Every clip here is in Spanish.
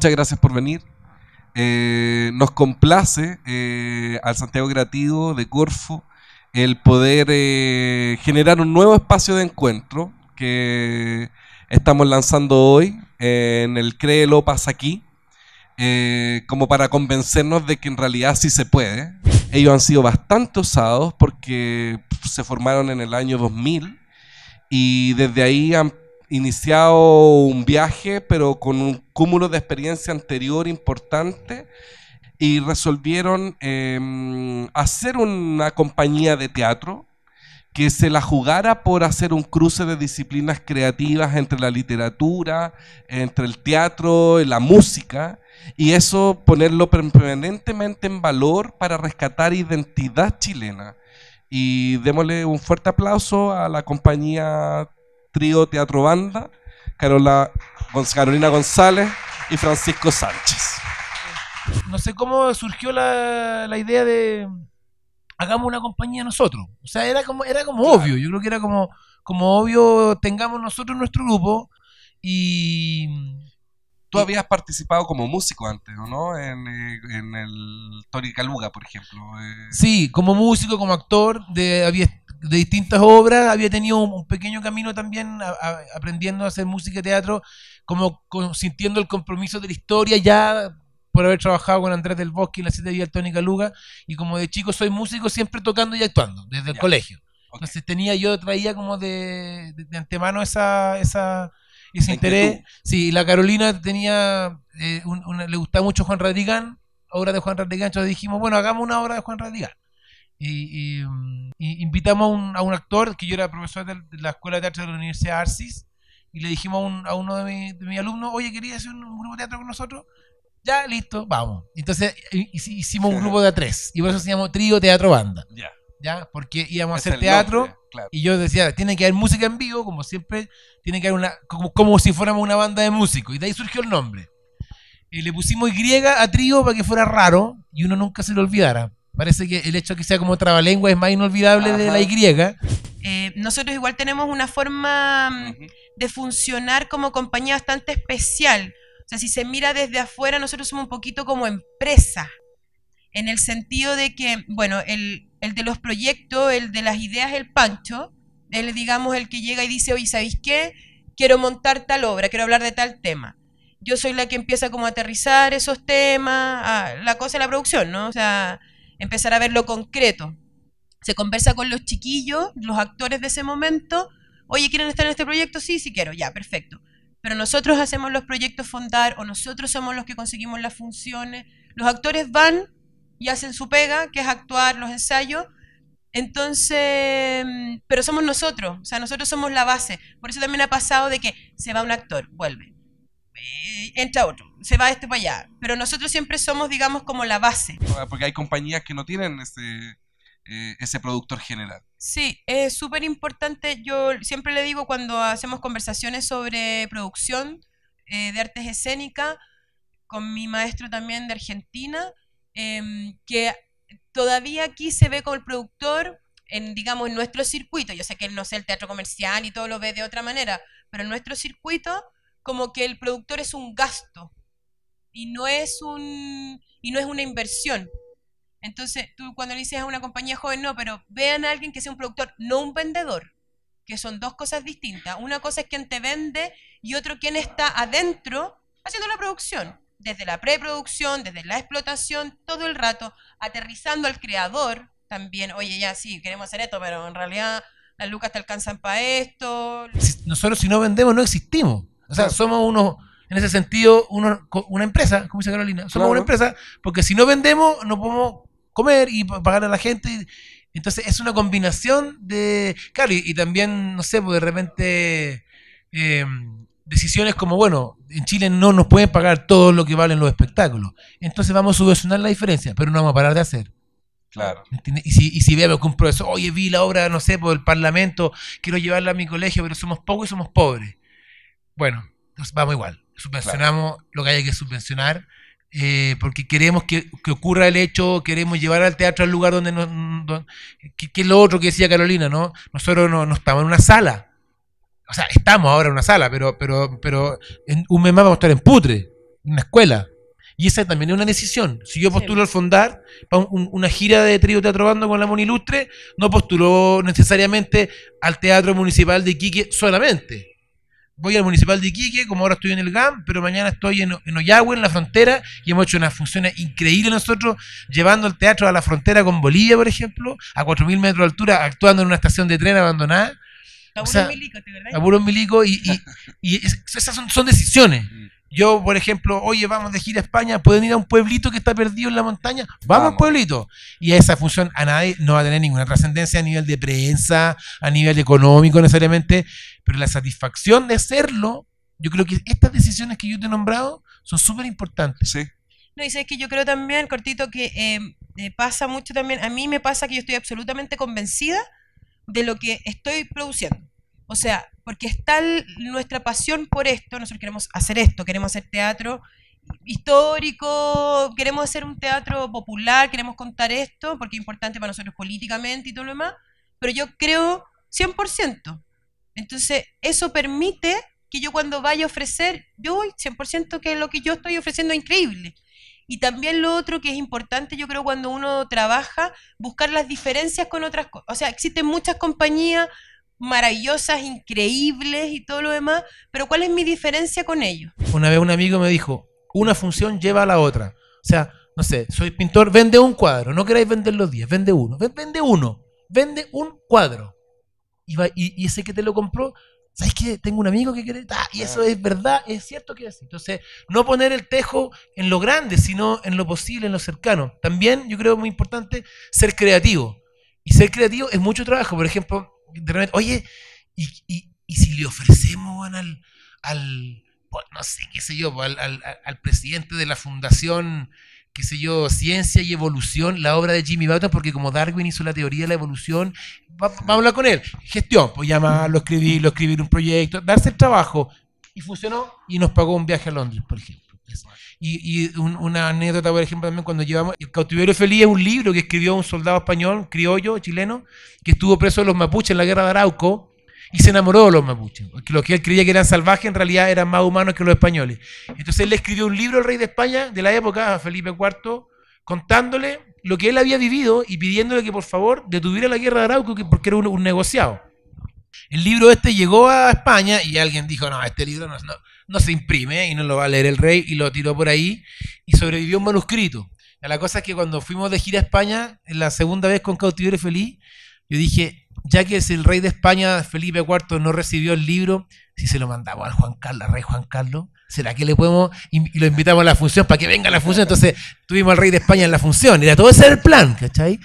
muchas gracias por venir. Eh, nos complace eh, al Santiago Creativo de Corfo el poder eh, generar un nuevo espacio de encuentro que estamos lanzando hoy en el Cree Pasa Aquí, como para convencernos de que en realidad sí se puede. Ellos han sido bastante osados porque se formaron en el año 2000 y desde ahí han iniciado un viaje, pero con un cúmulo de experiencia anterior importante y resolvieron em, hacer una compañía de teatro que se la jugara por hacer un cruce de disciplinas creativas entre la literatura, entre el teatro, la música, y eso ponerlo permanentemente en valor para rescatar identidad chilena. Y démosle un fuerte aplauso a la compañía trío Teatro Banda, Carola, Carolina González y Francisco Sánchez. No sé cómo surgió la, idea de hagamos una compañía nosotros. O sea, era como, era como obvio, yo creo que era como, como obvio tengamos nosotros nuestro grupo y, Tú habías participado como músico antes, ¿o no? En, eh, el Tónica Luga, por ejemplo. Eh. Sí, como músico, como actor, de, de distintas obras, había tenido un pequeño camino también aprendiendo a hacer música y teatro, como sintiendo el compromiso de la historia ya por haber trabajado con Andrés del Bosque en la de Villa Tónica Luga. y como de chico soy músico, siempre tocando y actuando, desde el colegio. Entonces tenía, yo traía como de, de antemano esa, esa ese interés. Sí, la Carolina tenía, eh, le gustaba mucho Juan Radigan obra de Juan Radigán, entonces dijimos, bueno, hagamos una obra de Juan Radigán. Mm, y, invitamos a un, actor, que yo era profesor de la Escuela de Teatro de la Universidad de Arcis, y le dijimos a, uno de, mis alumnos, oye, ¿querías hacer un, grupo de teatro con nosotros? Ya, listo, vamos. Entonces hicimos un grupo de a tres, y por eso se llamó Trío Teatro Banda. Ya. ¿ya? Porque íbamos a hacer teatro y yo decía, tiene que haber música en vivo, como siempre, tiene que haber una, como, si fuéramos una banda de músicos. Y de ahí surgió el nombre. Y le pusimos Y a trigo para que fuera raro y uno nunca se lo olvidara. Parece que el hecho de que sea como trabalengua es más inolvidable de la Y. Eh, nosotros igual tenemos una forma mm, de funcionar como compañía bastante especial. O sea, si se mira desde afuera, nosotros somos un poquito como empresa, en el sentido de que, bueno, el, el de los proyectos, el de las ideas, el pancho, el, digamos, el que llega y dice, oye, ¿sabéis qué? Quiero montar tal obra, quiero hablar de tal tema. Yo soy la que empieza como a aterrizar esos temas, la cosa de la producción, ¿no? O sea, empezar a ver lo concreto. Se conversa con los chiquillos, los actores de ese momento, oye, ¿quieren estar en este proyecto? Sí, sí quiero, ya, perfecto. Pero nosotros hacemos los proyectos fondar o nosotros somos los que conseguimos las funciones. Los actores van y hacen su pega, que es actuar los ensayos. Entonces, pero somos nosotros, o sea, nosotros somos la base. Por eso también ha pasado de que se va un actor, vuelve, eh, entra otro, se va este para allá. Pero nosotros siempre somos, digamos, como la base. Ah, porque hay compañías que no tienen este, eh, ese productor general. Sí, es súper importante. Yo siempre le digo cuando hacemos conversaciones sobre producción eh, de artes escénicas, con mi maestro también de Argentina, Em, que todavía aquí se ve como el productor en, digamos, en nuestro circuito. Yo sé que él no sé el teatro comercial y todo lo ve de otra manera, pero en nuestro circuito, como que el productor es un gasto y no es un y no es una inversión. Entonces, tú cuando le dices a una compañía joven, no, pero vean a alguien que sea un productor, no un vendedor, que son dos cosas distintas. Una cosa es quien te vende y otro quien está adentro haciendo la producción desde la preproducción, desde la explotación, todo el rato, aterrizando al creador también, oye, ya sí, queremos hacer esto, pero en realidad las lucas te alcanzan para esto. Nosotros si no vendemos no existimos. O sea, somos unos, en ese sentido, una empresa, como dice Carolina, somos una empresa, porque si no vendemos no podemos comer y pagar a la gente. Entonces es una combinación de, claro, y, también, no sé, porque de repente... Eh, decisiones como, bueno, en Chile no nos pueden pagar todo lo que valen los espectáculos, entonces vamos a subvencionar la diferencia, pero no vamos a parar de hacer. Claro. Y si, y si vemos que un profesor, oye, vi la obra, no sé, por el Parlamento, quiero llevarla a mi colegio, pero somos pocos y somos pobres. Bueno, entonces vamos igual, subvencionamos lo que haya que subvencionar. Eh, porque queremos que, ocurra el hecho, queremos llevar al teatro al lugar donde, no que, es lo otro que decía Carolina, ¿no? Nosotros no, no estamos en una sala, o sea, estamos ahora en una sala, pero, pero, pero en un mes más vamos a estar en putre, en una escuela. Y esa también es una decisión. Si yo postulo al Fondar para una gira de trío teatro bando con la Monilustre, no postulo necesariamente al Teatro Municipal de Iquique solamente voy al municipal de Iquique, como ahora estoy en el GAM, pero mañana estoy en, en en la frontera, y hemos hecho unas funciones increíbles nosotros, llevando el teatro a la frontera con Bolivia, por ejemplo, a 4.000 metros de altura, actuando en una estación de tren abandonada. Taburo milico, verdad? Taburo milico y, esas son, decisiones. Mm. Yo, por ejemplo, oye, vamos de gira a España, ¿pueden ir a un pueblito que está perdido en la montaña? Vamos, al pueblito. Y esa función a nadie no va a tener ninguna trascendencia a nivel de prensa, a nivel económico necesariamente, pero la satisfacción de hacerlo, yo creo que estas decisiones que yo te he nombrado son súper importantes. Sí. No, y sabes que yo creo también, cortito, que eh, eh, pasa mucho también, a mí me pasa que yo estoy absolutamente convencida de lo que estoy produciendo. O sea, porque está nuestra pasión por esto, nosotros queremos hacer esto, queremos hacer teatro histórico, queremos hacer un teatro popular, queremos contar esto, porque es importante para nosotros políticamente y todo lo demás, pero yo creo 100%. Entonces, eso permite que yo cuando vaya a ofrecer, yo voy 100% que lo que yo estoy ofreciendo es increíble. Y también lo otro que es importante, yo creo, cuando uno trabaja, buscar las diferencias con otras cosas. O sea, existen muchas compañías maravillosas, increíbles y todo lo demás, pero ¿cuál es mi diferencia con ellos? Una vez un amigo me dijo, una función lleva a la otra. O sea, no sé, soy pintor, vende un cuadro, no queráis vender los 10, vende uno, vende uno, vende un cuadro. Y, va, y ese que te lo compró ¿sabes qué? Tengo un amigo que quiere, ah, y eso es verdad, es cierto que es así. Entonces, no poner el tejo en lo grande, sino en lo posible, en lo cercano. También, yo creo muy importante, ser creativo. Y ser creativo es mucho trabajo. Por ejemplo, de oye, y, si le ofrecemos al, al, no sé, qué sé yo, al presidente de la fundación qué sé yo, ciencia y evolución, la obra de Jimmy Bauta, porque como Darwin hizo la teoría de la evolución, vamos a hablar con él. Gestión, pues llamarlo, escribirlo, escribir un proyecto, darse el trabajo. Y funcionó y nos pagó un viaje a Londres, por ejemplo. Y, una anécdota, por ejemplo, también cuando llevamos El cautiverio feliz es un libro que escribió un soldado español, criollo, chileno, que estuvo preso de los mapuches en la guerra de Arauco, y se enamoró de los mapuches, que los que él creía que eran salvajes en realidad eran más humanos que los españoles. Entonces él le escribió un libro al rey de España de la época, a Felipe IV, contándole lo que él había vivido y pidiéndole que por favor detuviera la guerra de Arauco porque era un, negociado. El libro este llegó a España y alguien dijo, no, este libro no, se imprime y no lo va a leer el rey y lo tiró por ahí y sobrevivió un manuscrito. La cosa es que cuando fuimos de gira a España, la segunda vez con Cautiverio Feliz, yo dije, ya que es el rey de España, Felipe IV, no recibió el libro, si se lo mandamos al Juan Carlos, al rey Juan Carlos, ¿será que le podemos y lo invitamos a la función para que venga a la función? Entonces tuvimos al rey de España en la función, era todo ese el plan, ¿cachai?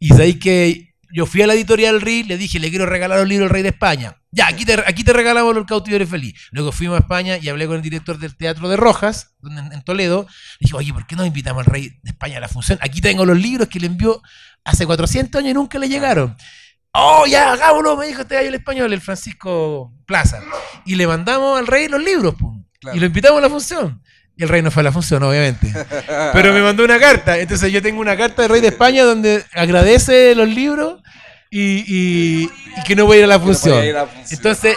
Y ahí que yo fui a la editorial RI, le dije, le quiero regalar un libro al Rey de España. Ya, aquí te, aquí te regalamos Los cautiveres Feliz. Luego fuimos a España y hablé con el director del Teatro de Rojas, en, Toledo. Le dije, oye, ¿por qué no invitamos al Rey de España a la función? Aquí tengo los libros que le envió hace 400 años y nunca le llegaron. Oh, ya, hagámoslo, me dijo este gallo el español, el Francisco Plaza. Y le mandamos al Rey los libros, pum, y lo invitamos a la función. Y el rey no fue a la función, obviamente. Pero me mandó una carta. Entonces yo tengo una carta del rey de España donde agradece los libros y, que no voy a ir a la función. Entonces,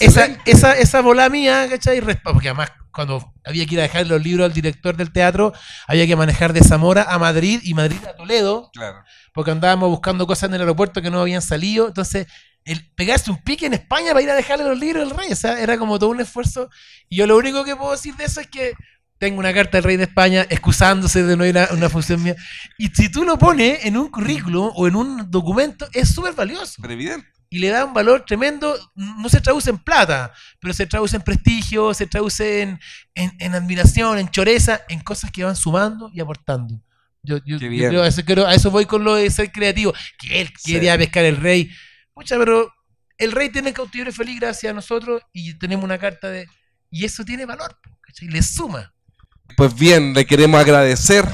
esa, esa, esa bola mía, ¿cachai? Porque además, cuando había que ir a dejar los libros al director del teatro, había que manejar de Zamora a Madrid y Madrid a Toledo. Claro. Porque andábamos buscando cosas en el aeropuerto que no habían salido. Entonces, el pegarse un pique en España para ir a dejarle los libros al rey. O sea, era como todo un esfuerzo. Y yo lo único que puedo decir de eso es que tengo una carta del rey de España excusándose de no ir a una función mía. Y si tú lo pones en un currículum o en un documento, es súper valioso. Evidente. Y le da un valor tremendo, no se traduce en plata, pero se traduce en prestigio, se traduce en, en, admiración, en choreza, en cosas que van sumando y aportando. Yo, yo, a, eso, voy con lo de ser creativo. Que él quería a pescar el rey. Mucha pero el rey tiene cautiverio feliz gracias a nosotros y tenemos una carta de... Y eso tiene valor, ¿cachai? Le suma. Pues bien, le queremos agradecer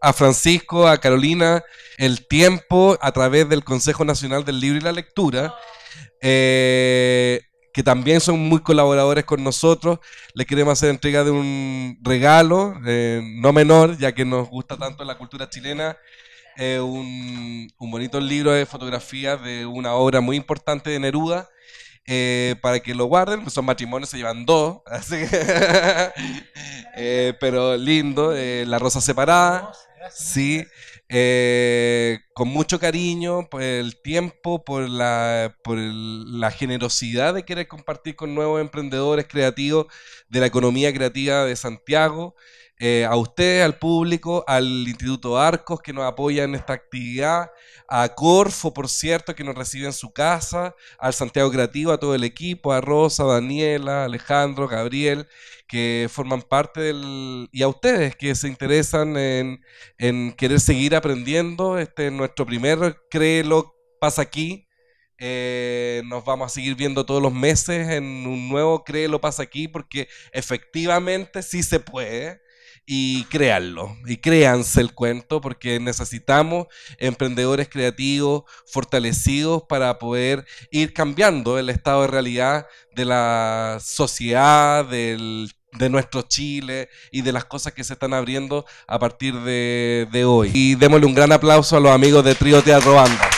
a Francisco, a Carolina, el tiempo a través del Consejo Nacional del Libro y la Lectura, eh, que también son muy colaboradores con nosotros. le queremos hacer entrega de un regalo, eh, no menor, ya que nos gusta tanto la cultura chilena. Eh, un, un bonito libro de fotografías de una obra muy importante de Neruda eh, para que lo guarden. Pues son matrimonios, se llevan dos. Así eh, pero lindo, eh, la rosa separada. Sí, con mucho cariño por el tiempo, por la, la generosidad de querer compartir con nuevos emprendedores creativos de la economía creativa de Santiago. Eh, a ustedes, al público, al Instituto Arcos que nos apoya en esta actividad, a Corfo, por cierto, que nos recibe en su casa, al Santiago Creativo, a todo el equipo, a Rosa, Daniela, Alejandro, Gabriel, que forman parte del... y a ustedes que se interesan en, querer seguir aprendiendo. Este es nuestro primer Créelo, pasa aquí. Eh, nos vamos a seguir viendo todos los meses en un nuevo Créelo, pasa aquí, porque efectivamente sí se puede y créanlo, y créanse el cuento, porque necesitamos emprendedores creativos, fortalecidos para poder ir cambiando el estado de realidad de la sociedad, de nuestro Chile y de las cosas que se están abriendo a partir de, hoy. Y démosle un gran aplauso a los amigos de Trio Teatro Banda.